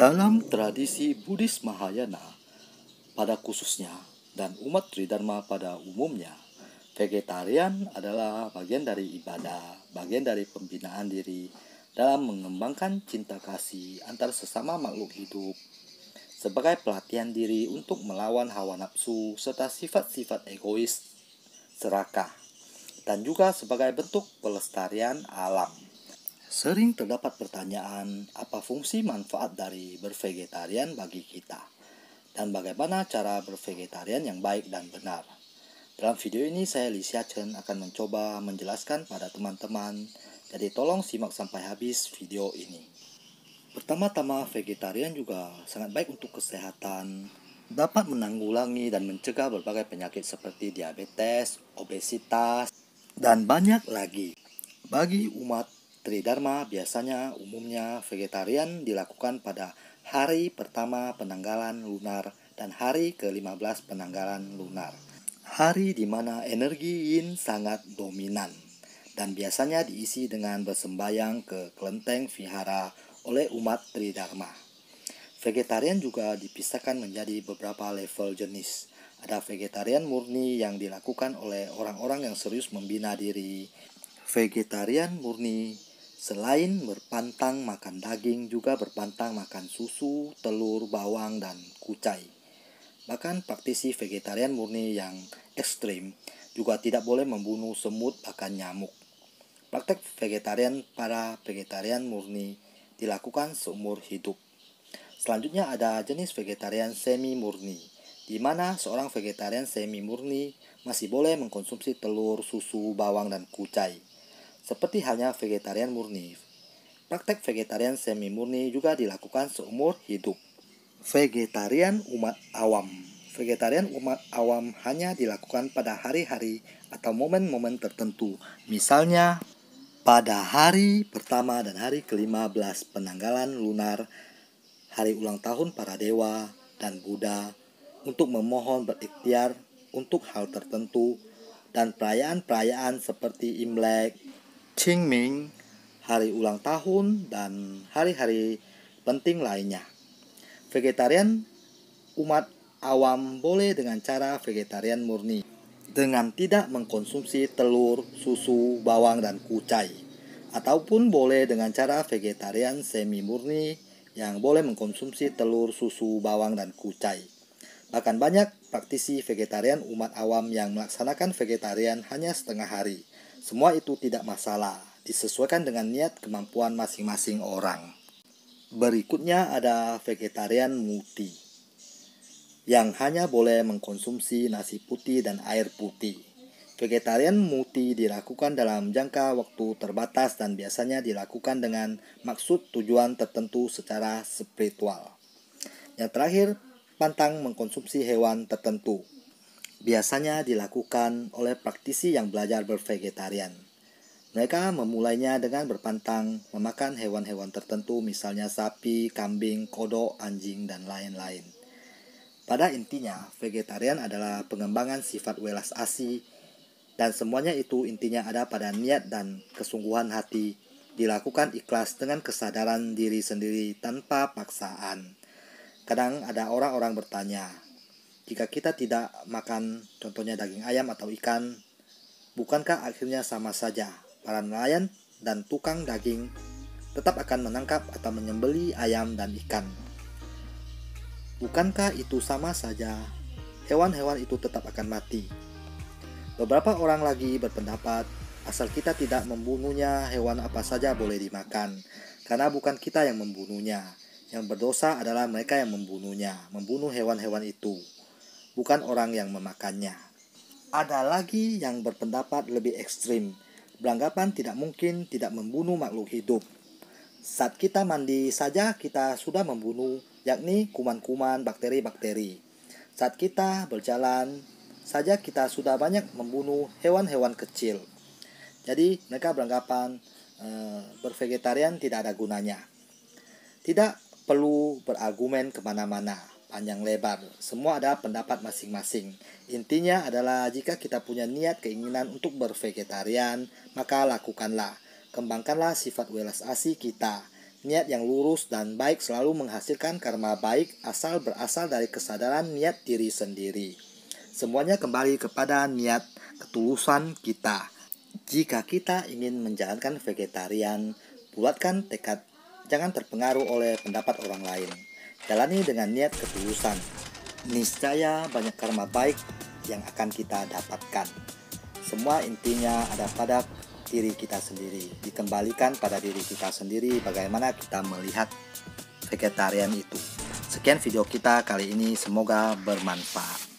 Dalam tradisi Buddhis Mahayana, pada khususnya, dan umat Tridharma pada umumnya, vegetarian adalah bagian dari ibadah, bagian dari pembinaan diri dalam mengembangkan cinta kasih antar sesama makhluk hidup, sebagai pelatihan diri untuk melawan hawa nafsu serta sifat-sifat egois serakah, dan juga sebagai bentuk pelestarian alam. Sering terdapat pertanyaan apa fungsi manfaat dari bervegetarian bagi kita dan bagaimana cara bervegetarian yang baik dan benar. Dalam video ini saya Lisa Chen akan mencoba menjelaskan pada teman-teman. Jadi tolong simak sampai habis video ini. Pertama-tama vegetarian juga sangat baik untuk kesehatan, dapat menanggulangi dan mencegah berbagai penyakit seperti diabetes, obesitas, dan banyak lagi. Bagi umat Tridharma biasanya umumnya vegetarian dilakukan pada hari pertama penanggalan lunar dan hari ke-15 penanggalan lunar. Hari di mana energi yin sangat dominan dan biasanya diisi dengan bersembayang ke kelenteng vihara oleh umat Tridharma. Vegetarian juga dipisahkan menjadi beberapa level jenis. Ada vegetarian murni yang dilakukan oleh orang-orang yang serius membina diri. Vegetarian murni Selain berpantang makan daging, juga berpantang makan susu, telur, bawang, dan kucai. Bahkan praktisi vegetarian murni yang ekstrim juga tidak boleh membunuh semut bahkan nyamuk. Praktek vegetarian para vegetarian murni dilakukan seumur hidup. Selanjutnya ada jenis vegetarian semi murni, di mana seorang vegetarian semi murni masih boleh mengkonsumsi telur, susu, bawang, dan kucai seperti halnya vegetarian murni. Praktek vegetarian semi murni juga dilakukan seumur hidup. Vegetarian umat awam Vegetarian umat awam hanya dilakukan pada hari-hari atau momen-momen tertentu, misalnya pada hari pertama dan hari kelima belas penanggalan lunar, hari ulang tahun para dewa dan Buddha, untuk memohon berikhtiar untuk hal tertentu, dan perayaan-perayaan seperti Imlek, Qingming, hari ulang tahun, dan hari-hari penting lainnya. Vegetarian umat awam boleh dengan cara vegetarian murni dengan tidak mengkonsumsi telur, susu, bawang, dan kucai ataupun boleh dengan cara vegetarian semi murni yang boleh mengkonsumsi telur, susu, bawang, dan kucai. Bahkan banyak praktisi vegetarian umat awam yang melaksanakan vegetarian hanya setengah hari. Semua itu tidak masalah, disesuaikan dengan niat kemampuan masing-masing orang. Berikutnya ada vegetarian muti yang hanya boleh mengkonsumsi nasi putih dan air putih. Vegetarian muti dilakukan dalam jangka waktu terbatas dan biasanya dilakukan dengan maksud tujuan tertentu secara spiritual. Yang terakhir, pantang mengkonsumsi hewan tertentu biasanya dilakukan oleh praktisi yang belajar bervegetarian. Mereka memulainya dengan berpantang memakan hewan-hewan tertentu misalnya sapi, kambing, kodok, anjing, dan lain-lain. Pada intinya, vegetarian adalah pengembangan sifat welas asih dan semuanya itu intinya ada pada niat dan kesungguhan hati dilakukan ikhlas dengan kesadaran diri sendiri tanpa paksaan. Kadang ada orang-orang bertanya, jika kita tidak makan contohnya daging ayam atau ikan, bukankah akhirnya sama saja para nelayan dan tukang daging tetap akan menangkap atau menyembeli ayam dan ikan? Bukankah itu sama saja hewan-hewan itu tetap akan mati? Beberapa orang lagi berpendapat asal kita tidak membunuhnya hewan apa saja boleh dimakan karena bukan kita yang membunuhnya. Yang berdosa adalah mereka yang membunuhnya, membunuh hewan-hewan itu bukan orang yang memakannya. Ada lagi yang berpendapat lebih ekstrim, beranggapan tidak mungkin tidak membunuh makhluk hidup. Saat kita mandi saja kita sudah membunuh, yakni kuman-kuman, bakteri-bakteri. Saat kita berjalan saja kita sudah banyak membunuh hewan-hewan kecil. Jadi mereka beranggapan e, bervegetarian tidak ada gunanya. Tidak perlu berargumen kemana-mana panjang lebar. Semua ada pendapat masing-masing. Intinya adalah jika kita punya niat keinginan untuk bervegetarian, maka lakukanlah. Kembangkanlah sifat welas asih kita. Niat yang lurus dan baik selalu menghasilkan karma baik asal berasal dari kesadaran niat diri sendiri. Semuanya kembali kepada niat ketulusan kita. Jika kita ingin menjalankan vegetarian, bulatkan tekad jangan terpengaruh oleh pendapat orang lain. Jalani dengan niat ketulusan. Niscaya banyak karma baik yang akan kita dapatkan. Semua intinya ada pada diri kita sendiri. Dikembalikan pada diri kita sendiri bagaimana kita melihat vegetarian itu. Sekian video kita kali ini, semoga bermanfaat.